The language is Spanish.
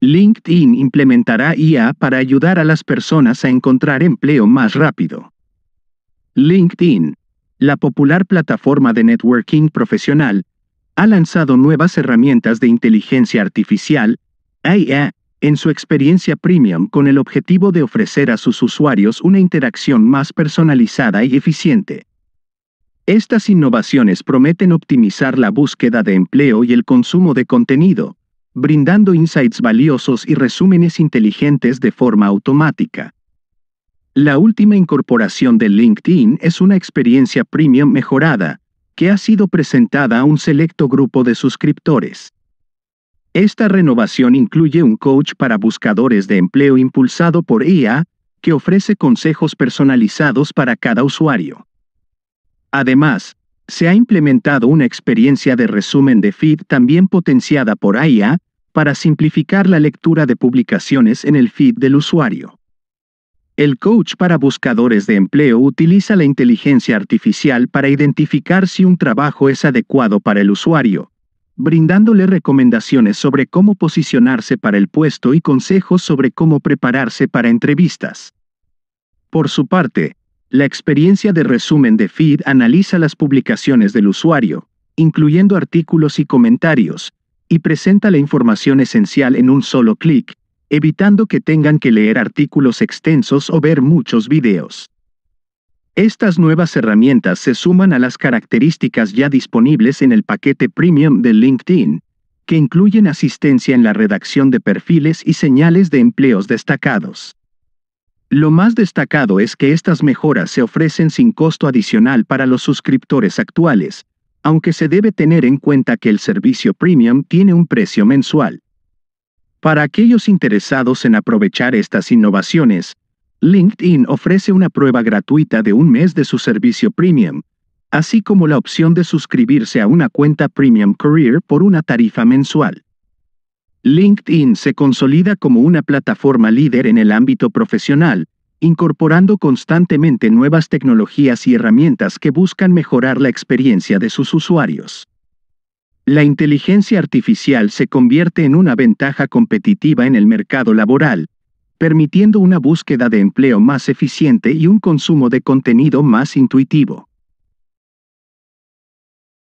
LinkedIn implementará IA para ayudar a las personas a encontrar empleo más rápido. LinkedIn, la popular plataforma de networking profesional, ha lanzado nuevas herramientas de inteligencia artificial, IA, en su experiencia premium con el objetivo de ofrecer a sus usuarios una interacción más personalizada y eficiente. Estas innovaciones prometen optimizar la búsqueda de empleo y el consumo de contenido, brindando insights valiosos y resúmenes inteligentes de forma automática. La última incorporación de LinkedIn es una experiencia premium mejorada, que ha sido presentada a un selecto grupo de suscriptores. Esta renovación incluye un coach para buscadores de empleo impulsado por IA, e que ofrece consejos personalizados para cada usuario. Además, se ha implementado una experiencia de resumen de feed también potenciada por IA, e para simplificar la lectura de publicaciones en el feed del usuario. El coach para buscadores de empleo utiliza la inteligencia artificial para identificar si un trabajo es adecuado para el usuario, brindándole recomendaciones sobre cómo posicionarse para el puesto y consejos sobre cómo prepararse para entrevistas. Por su parte, la experiencia de resumen de feed analiza las publicaciones del usuario, incluyendo artículos y comentarios, y presenta la información esencial en un solo clic, evitando que tengan que leer artículos extensos o ver muchos videos. Estas nuevas herramientas se suman a las características ya disponibles en el paquete premium de LinkedIn, que incluyen asistencia en la redacción de perfiles y señales de empleos destacados. Lo más destacado es que estas mejoras se ofrecen sin costo adicional para los suscriptores actuales, aunque se debe tener en cuenta que el servicio premium tiene un precio mensual. Para aquellos interesados en aprovechar estas innovaciones, LinkedIn ofrece una prueba gratuita de un mes de su servicio premium, así como la opción de suscribirse a una cuenta Premium Career por una tarifa mensual. LinkedIn se consolida como una plataforma líder en el ámbito profesional, incorporando constantemente nuevas tecnologías y herramientas que buscan mejorar la experiencia de sus usuarios. La inteligencia artificial se convierte en una ventaja competitiva en el mercado laboral, permitiendo una búsqueda de empleo más eficiente y un consumo de contenido más intuitivo.